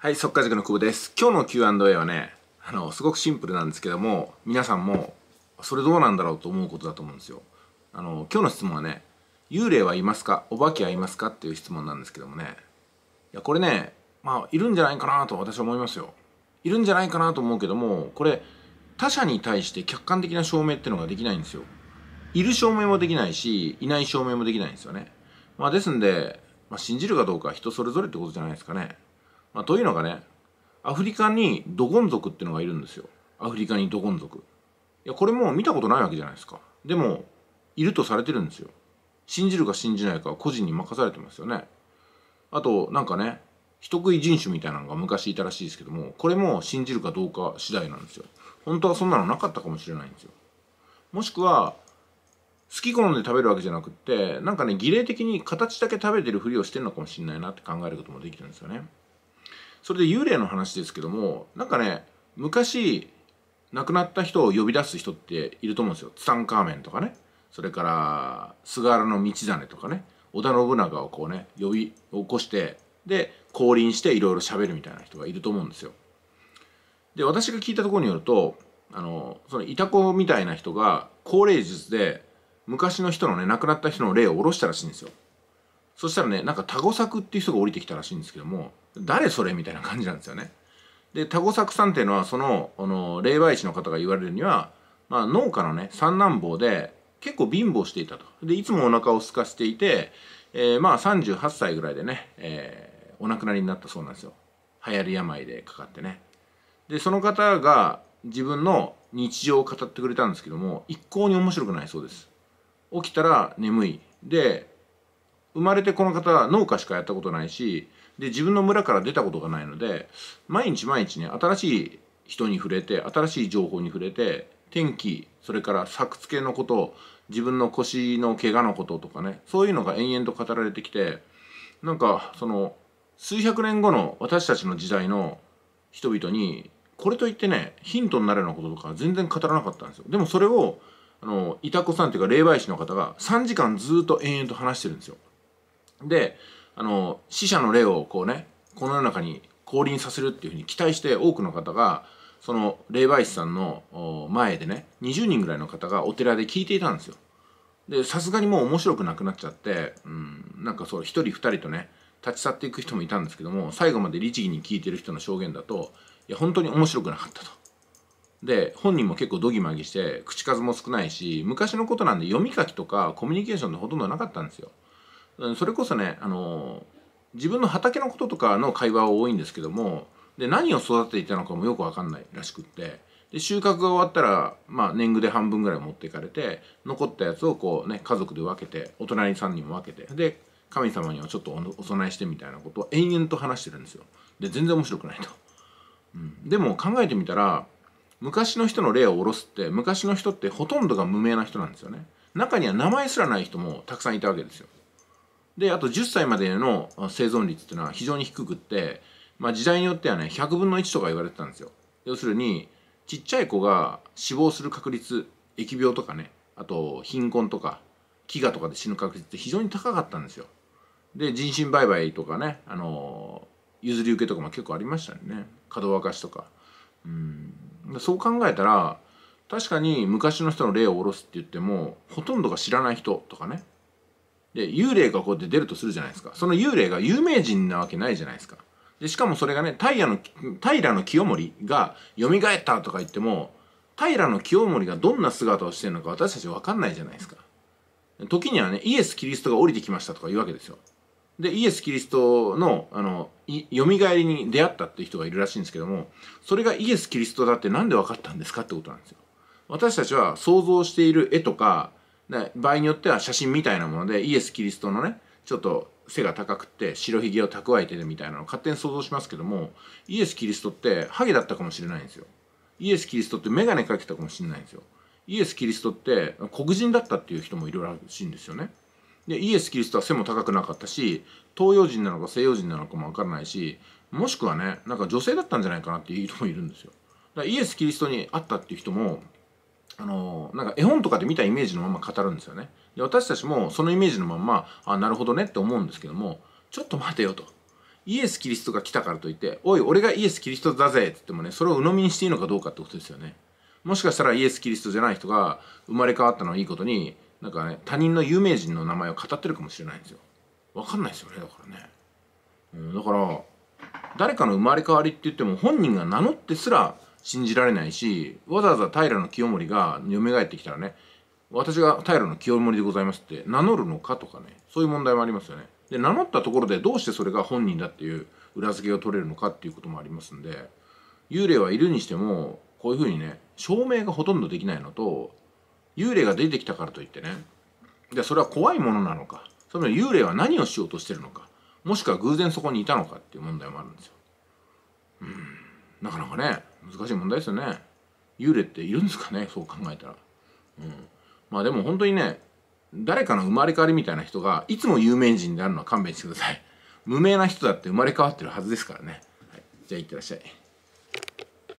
はい、速稼塾の久保です。今日の Q&A はね、あの、すごくシンプルなんですけども、皆さんも、それどうなんだろうと思うことだと思うんですよ。あの、今日の質問はね、幽霊はいますかお化けはいますかっていう質問なんですけどもね。いや、これね、まあ、いるんじゃないかなと私は思いますよ。いるんじゃないかなと思うけども、これ、他者に対して客観的な証明ってのができないんですよ。いる証明もできないし、いない証明もできないんですよね。まあ、ですんで、まあ、信じるかどうかは人それぞれってことじゃないですかね。まあ、というのがねアフリカにドゴン族っていうのがいるんですよアフリカにドゴン族いやこれも見たことないわけじゃないですかでもいるとされてるんですよ信じるか信じないかは個人に任されてますよねあとなんかね人食い人種みたいなのが昔いたらしいですけどもこれも信じるかどうか次第なんですよ本当はそんなのなかったかもしれないんですよもしくは好き好んで食べるわけじゃなくってなんかね儀礼的に形だけ食べてるふりをしてるのかもしれないなって考えることもできるんですよねそれで幽霊の話ですけどもなんかね昔亡くなった人を呼び出す人っていると思うんですよツタンカーメンとかねそれから菅原道真とかね織田信長をこうね呼び起こしてで降臨していろいろ喋るみたいな人がいると思うんですよ。で私が聞いたところによるとあのそのいた子みたいな人が高齢術で昔の人のね亡くなった人の霊を下ろしたらしいんですよ。そしたらねなんかタゴ作っていう人が降りてきたらしいんですけども誰それみたいな感じなんですよね。で多語作さんっていうのはそのあの霊媒師の方が言われるには、まあ、農家のね三男坊で結構貧乏していたとでいつもお腹を空かせていて、えー、まあ38歳ぐらいでね、えー、お亡くなりになったそうなんですよ流行り病でかかってねでその方が自分の日常を語ってくれたんですけども一向に面白くないそうです起きたら眠いで生まれてこの方は農家しかやったことないしで自分の村から出たことがないので毎日毎日ね新しい人に触れて新しい情報に触れて天気それから作付けのこと自分の腰の怪我のこととかねそういうのが延々と語られてきてなんかその数百年後の私たちの時代の人々にこれといってねヒントになるようなこととか全然語らなかったんですよでもそれをあのいたこさんっていうか霊媒師の方が3時間ずっと延々と話してるんですよであの死者の霊をこうねこの世の中に降臨させるっていうふうに期待して多くの方がその霊媒師さんの前でね20人ぐらいの方がお寺で聞いていたんですよ。でさすがにもう面白くなくなっちゃって、うん、なんかそう1人2人とね立ち去っていく人もいたんですけども最後まで律儀に聞いてる人の証言だといや本当に面白くなかったと。で本人も結構どぎまぎして口数も少ないし昔のことなんで読み書きとかコミュニケーションってほとんどなかったんですよ。それこそねあの自分の畑のこととかの会話は多いんですけどもで何を育てていたのかもよく分かんないらしくってで収穫が終わったら、まあ、年貢で半分ぐらい持っていかれて残ったやつをこうね家族で分けてお隣さんにも分けてで神様にはちょっとお供えしてみたいなことを延々と話してるんですよで全然面白くないと、うん、でも考えてみたら昔の人の霊を下ろすって昔の人ってほとんどが無名な人なんですよね中には名前すらない人もたくさんいたわけですよであと10歳までの生存率っていうのは非常に低くって、まあ、時代によってはね100分の1とか言われてたんですよ要するにちっちゃい子が死亡する確率疫病とかねあと貧困とか飢餓とかで死ぬ確率って非常に高かったんですよで人身売買とかねあの譲り受けとかも結構ありましたね門沸かしとかうんそう考えたら確かに昔の人の霊を下ろすって言ってもほとんどが知らない人とかねで、幽霊がこうやって出るとするじゃないですか。その幽霊が有名人なわけないじゃないですか。で、しかもそれがね、平の、平の清盛が蘇ったとか言っても、平の清盛がどんな姿をしてるのか私たちわかんないじゃないですか。時にはね、イエス・キリストが降りてきましたとか言うわけですよ。で、イエス・キリストの、あの、よみがえりに出会ったっていう人がいるらしいんですけども、それがイエス・キリストだって何で分かったんですかってことなんですよ。私たちは想像している絵とか、で場合によっては写真みたいなものでイエス・キリストのねちょっと背が高くて白ひげを蓄えてるみたいなのを勝手に想像しますけどもイエス・キリストってハゲだったかもしれないんですよイエス・キリストって眼鏡かけたかもしれないんですよイエス・キリストって黒人だったっていう人もいるらしいんですよねでイエス・キリストは背も高くなかったし東洋人なのか西洋人なのかも分からないしもしくはねなんか女性だったんじゃないかなっていう人もいるんですよだからイエス・キリストに会ったっていう人もあのなんか絵本とかで見たイメージのまま語るんですよね。で私たちもそのイメージのままあなるほどねって思うんですけどもちょっと待てよとイエス・キリストが来たからといって「おい俺がイエス・キリストだぜ」って言ってもねそれを鵜呑みにしていいのかどうかってことですよね。もしかしたらイエス・キリストじゃない人が生まれ変わったのはいいことになんかね他人の有名人の名前を語ってるかもしれないんですよ。わかんないですよねだからね。うん、だから誰かの生まれ変わりって言っても本人が名乗ってすら信じられないしわざわざ平清盛が蘇ってきたらね私が平清盛でございますって名乗るのかとかねそういう問題もありますよね。で名乗ったところでどうしてそれが本人だっていう裏付けが取れるのかっていうこともありますんで幽霊はいるにしてもこういうふうにね証明がほとんどできないのと幽霊が出てきたからといってねじゃあそれは怖いものなのかそれ幽霊は何をしようとしてるのかもしくは偶然そこにいたのかっていう問題もあるんですよ。うんなかなかね難しい問題ですよね幽霊っているんですかねそう考えたら、うん、まあでも本当にね誰かの生まれ変わりみたいな人がいつも有名人であるのは勘弁してください無名な人だって生まれ変わってるはずですからね、はい、じゃあいってらっしゃい